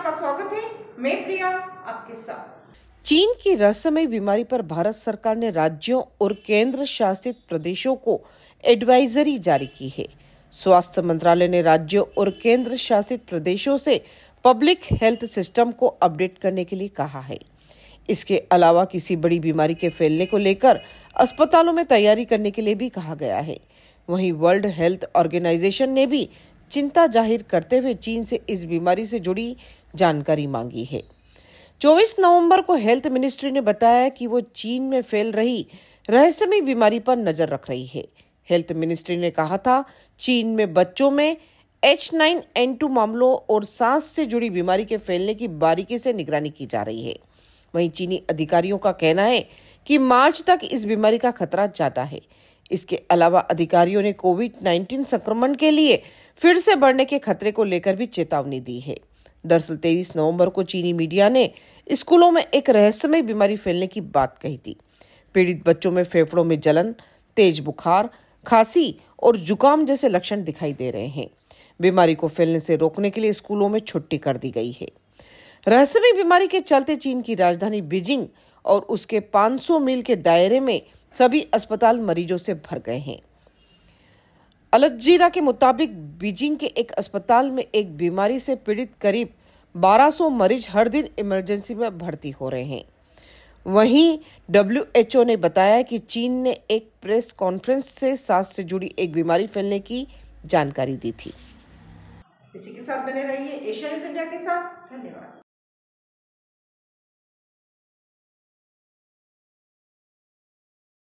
आपका स्वागत है मैं प्रिया आपके साथ चीन की रहस्यमय बीमारी पर भारत सरकार ने राज्यों और केंद्र शासित प्रदेशों को एडवाइजरी जारी की है स्वास्थ्य मंत्रालय ने राज्यों और केंद्र शासित प्रदेशों से पब्लिक हेल्थ सिस्टम को अपडेट करने के लिए कहा है इसके अलावा किसी बड़ी बीमारी के फैलने को लेकर अस्पतालों में तैयारी करने के लिए भी कहा गया है वहीं वर्ल्ड हेल्थ ऑर्गेनाइजेशन ने भी चिंता जाहिर करते हुए चीन से इस बीमारी से जुड़ी जानकारी मांगी है 24 नवंबर को हेल्थ मिनिस्ट्री ने बताया कि वो चीन में फैल रही रहस्यमय बीमारी पर नजर रख रही है हेल्थ मिनिस्ट्री ने कहा था चीन में बच्चों में एच नाइन एन टू मामलों और सांस से जुड़ी बीमारी के फैलने की बारीकी से निगरानी की जा रही है वहीं चीनी अधिकारियों का कहना है कि मार्च तक इस बीमारी का खतरा ज्यादा है इसके अलावा अधिकारियों ने कोविड 19 संक्रमण के लिए फिर से बढ़ने के खतरे को लेकर भी चेतावनी दी है दरअसल तेईस नवंबर को चीनी मीडिया ने स्कूलों में एक रहस्यमय बीमारी फैलने की बात कही थी पीड़ित बच्चों में फेफड़ों में जलन तेज बुखार खांसी और जुकाम जैसे लक्षण दिखाई दे रहे हैं बीमारी को फैलने से रोकने के लिए स्कूलों में छुट्टी कर दी गई है रहस्यमय बीमारी के चलते चीन की राजधानी बीजिंग और उसके 500 मील के दायरे में सभी अस्पताल मरीजों से भर गए हैं अलजीरा के मुताबिक बीजिंग के एक अस्पताल में एक बीमारी से पीड़ित करीब 1200 मरीज हर दिन इमरजेंसी में भर्ती हो रहे हैं वहीं डब्ल्यू ने बताया कि चीन ने एक प्रेस कॉन्फ्रेंस से सांस से जुड़ी एक बीमारी फैलने की जानकारी दी थी इसी के साथ बने रहिए एशिया इंडिया के साथ धन्यवाद